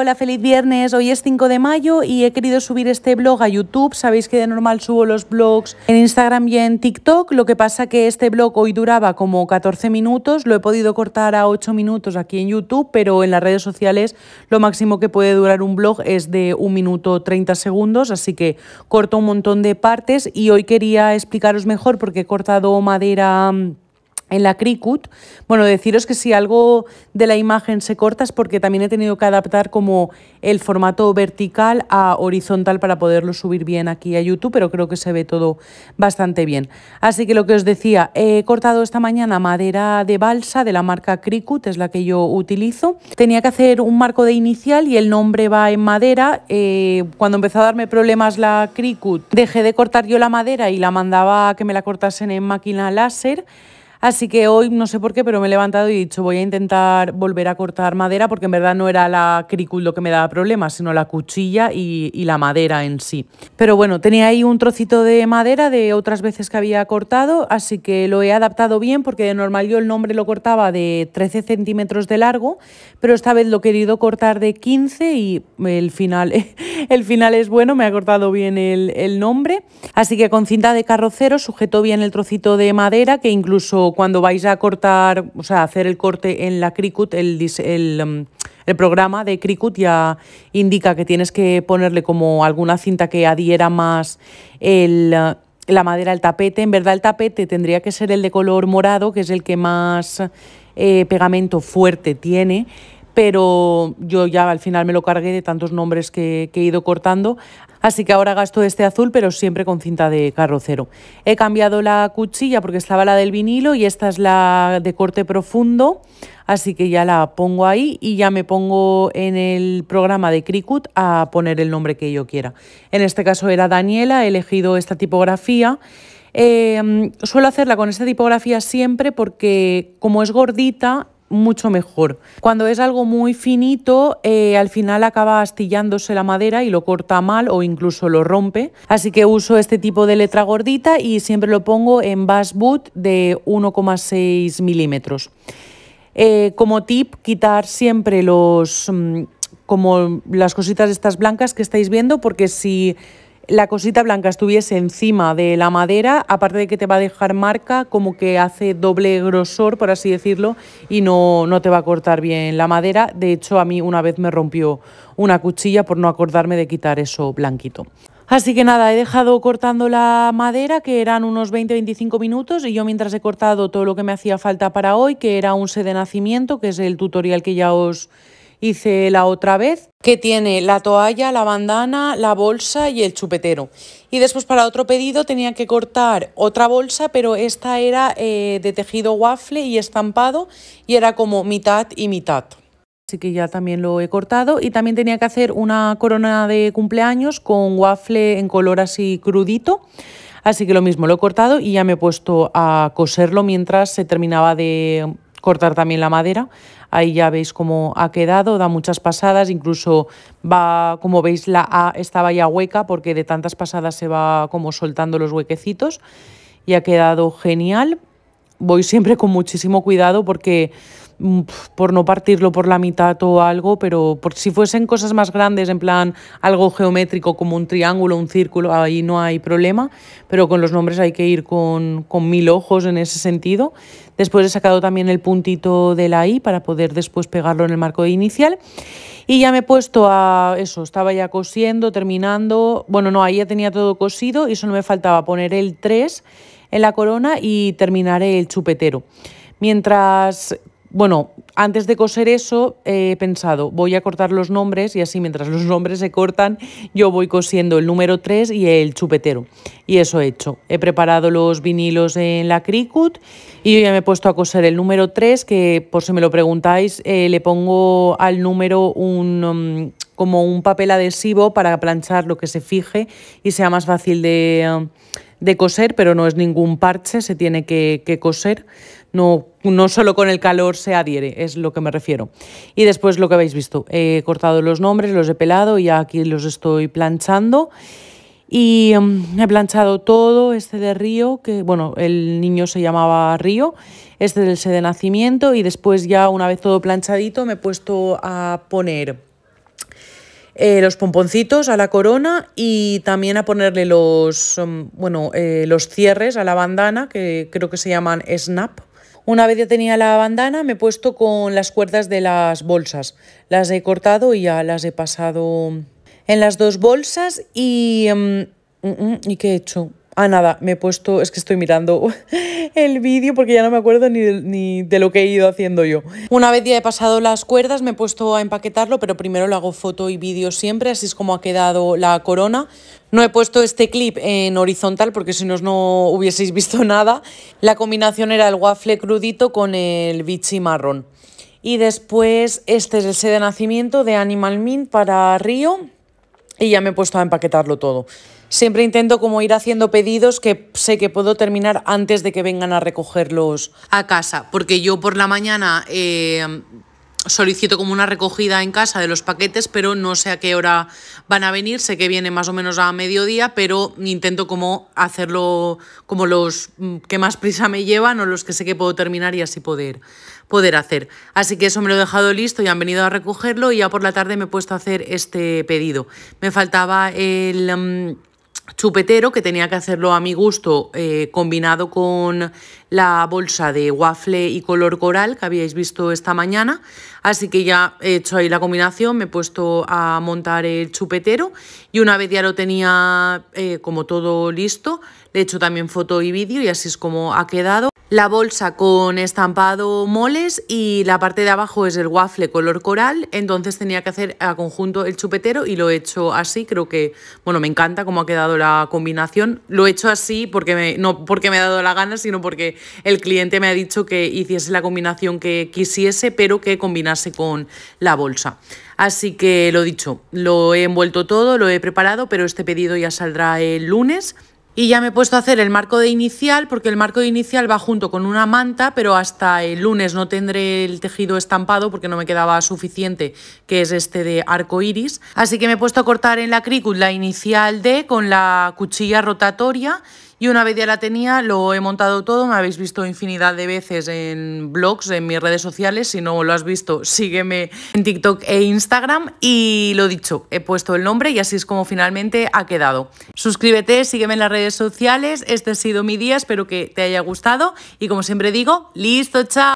hola, feliz viernes. Hoy es 5 de mayo y he querido subir este blog a YouTube. Sabéis que de normal subo los blogs en Instagram y en TikTok. Lo que pasa que este blog hoy duraba como 14 minutos. Lo he podido cortar a 8 minutos aquí en YouTube, pero en las redes sociales lo máximo que puede durar un blog es de 1 minuto 30 segundos. Así que corto un montón de partes y hoy quería explicaros mejor porque he cortado madera mm, en la Cricut. Bueno, deciros que si algo de la imagen se corta es porque también he tenido que adaptar como el formato vertical a horizontal para poderlo subir bien aquí a YouTube, pero creo que se ve todo bastante bien. Así que lo que os decía, he cortado esta mañana madera de balsa de la marca Cricut, es la que yo utilizo. Tenía que hacer un marco de inicial y el nombre va en madera. Eh, cuando empezó a darme problemas la Cricut, dejé de cortar yo la madera y la mandaba a que me la cortasen en máquina láser. Así que hoy, no sé por qué, pero me he levantado y he dicho, voy a intentar volver a cortar madera, porque en verdad no era la cricul lo que me daba problemas, sino la cuchilla y, la madera en sí. Pero bueno, tenía ahí un trocito de madera de otras veces que había cortado, así que lo he adaptado bien, porque de normal yo el nombre lo cortaba de 13 centímetros de largo, pero esta vez lo he querido cortar de 15 y el final, el final es bueno, me ha cortado bien el, el nombre. Así que con cinta de carrocero sujeto bien el trocito de madera, que incluso cuando, vais a cortar, o sea, hacer el corte en la Cricut, um, el, programa de Cricut ya indica que tienes que ponerle como alguna cinta que adhiera más uh, la madera, al tapete. En verdad el tapete tendría que ser el de color morado, que es el que más eh, pegamento fuerte tiene. Pero yo ya al final me lo cargué de tantos nombres que he ido cortando. Así que ahora gasto este azul, pero siempre con cinta de carrocero. He cambiado la cuchilla porque estaba la del vinilo y esta es la de corte profundo. Así que ya la pongo ahí y ya me pongo en el programa de Cricut a poner el nombre que yo quiera. En este caso era Daniela, he elegido esta tipografía. Eh, suelo hacerla con esta tipografía siempre porque como es gordita mucho mejor. Cuando es algo muy finito, eh, al final acaba astillándose la madera y lo corta mal o incluso lo rompe. Así que uso este tipo de letra gordita y siempre lo pongo en boot de 1,6 milímetros. Eh, como tip, quitar siempre los mm, como las cositas estas blancas que estáis viendo, porque si la cosita blanca estuviese encima de la madera, aparte de que te va a dejar marca, como que hace doble grosor, por así decirlo, y no, no te va a cortar bien la madera. De hecho, a mí una vez me rompió una cuchilla por no acordarme de quitar eso blanquito. Así que nada, he dejado cortando la madera, que eran unos 20-25 minutos, y yo mientras he cortado todo lo que me hacía falta para hoy, que era un sed de nacimiento, que es el tutorial que ya os hice la otra vez, que tiene la toalla, la bandana, la bolsa y el chupetero. Y después para otro pedido tenía que cortar otra bolsa, pero esta era eh, de tejido waffle y estampado y era como mitad y mitad. Así que ya también lo he cortado y también tenía que hacer una corona de cumpleaños con waffle en color así crudito. Así que lo mismo, lo he cortado y ya me he puesto a coserlo mientras se terminaba de cortar también la madera. Ahí ya veis cómo ha quedado, da muchas pasadas, incluso va, como veis, la A estaba ya hueca porque de tantas pasadas se va como soltando los huequecitos y ha quedado genial. Voy siempre con muchísimo cuidado porque Mm, por no partirlo por la mitad o algo, pero por si fuesen cosas más grandes, en plan algo geométrico como un triángulo, un círculo, ahí no hay problema, pero con los nombres hay que ir con, mil ojos en ese sentido. Después he sacado también el puntito de la I para poder después pegarlo en el marco inicial. Y ya me he puesto a eso, estaba ya cosiendo, terminando. Bueno, no, ahí ya tenía todo cosido y solo me faltaba poner el 3 en la corona y terminar el chupetero. Mientras bueno, antes de coser eso he pensado, voy a cortar los nombres y así mientras los nombres se cortan yo voy cosiendo el número 3 y el chupetero. Y eso he hecho. He preparado los vinilos en la Cricut y yo ya me he puesto a coser el número 3 que por si me lo preguntáis eh, le pongo al número un... Mm, como un papel adhesivo para planchar lo que se fije y sea más fácil de, eh, coser, pero no es ningún parche, se tiene que, coser. No, no, solo con el calor se adhiere, es lo que me refiero. Y después lo que habéis visto, he cortado los nombres, los he pelado y aquí los estoy planchando. Y mm, he planchado todo, este de Río, que bueno, el niño se llamaba Río, este del de nacimiento y después ya una vez todo planchadito me he puesto a poner eh, los pomponcitos a la corona y también a ponerle los, mm, bueno, eh, los cierres a la bandana, que creo que se llaman snap. Una vez ya tenía la bandana, me he puesto con las cuerdas de las bolsas. Las he cortado y ya las he pasado en las dos bolsas y... Mm, mm, ¿Y qué he hecho? Ah, nada, me he puesto, es que estoy mirando el vídeo porque ya no me acuerdo ni de, lo que he ido haciendo yo. Una vez ya he pasado las cuerdas, me he puesto a empaquetarlo, pero primero le hago foto y vídeo siempre, así es como ha quedado la corona. No he puesto este clip en horizontal porque si no, no hubieseis visto nada. La combinación era el waffle crudito con el bichi marrón. Y después este es el sede de nacimiento de Animal Mint para Río y ya me he puesto a empaquetarlo todo. Siempre intento como ir haciendo pedidos que sé que puedo terminar antes de que vengan a recogerlos a casa, porque yo por la mañana eh, solicito como una recogida en casa de los paquetes, pero no sé a qué hora van a venir, sé que viene más o menos a mediodía, pero intento como hacerlo como los mm, que más prisa me llevan o los que sé que puedo terminar y así poder poder hacer. Así que eso me lo he dejado listo y han venido a recogerlo y ya por la tarde me he puesto a hacer este pedido. Me faltaba el mm, chupetero que tenía que hacerlo a mi gusto eh, combinado con la bolsa de waffle y color coral que habíais visto esta mañana así que ya he hecho ahí la combinación me he puesto a montar el chupetero y una vez ya lo tenía eh, como todo listo le he hecho también foto y vídeo y así es como ha quedado la bolsa con estampado moles y la parte de abajo es el waffle color coral, entonces tenía que hacer a conjunto el chupetero y lo he hecho así, creo que, bueno, me encanta cómo ha quedado la combinación. Lo he hecho así porque no porque me ha dado la gana, sino porque el cliente me ha dicho que hiciese la combinación que quisiese, pero que combinase con la bolsa. Así que lo dicho, lo he envuelto todo, lo he preparado, pero este pedido ya saldrá el lunes y ya me he puesto a hacer el marco de inicial porque el marco de inicial va junto con una manta, pero hasta el lunes no tendré el tejido estampado porque no me quedaba suficiente, que es este de arco iris. Así que me he puesto a cortar en la crícula la inicial D con la cuchilla rotatoria y una vez ya la tenía, lo he montado todo, me habéis visto infinidad de veces en blogs, en mis redes sociales, si no lo has visto, sígueme en TikTok e Instagram y lo dicho, he puesto el nombre y así es como finalmente ha quedado. Suscríbete, sígueme en las redes sociales, este ha sido mi día, espero que te haya gustado y como siempre digo, listo, chao.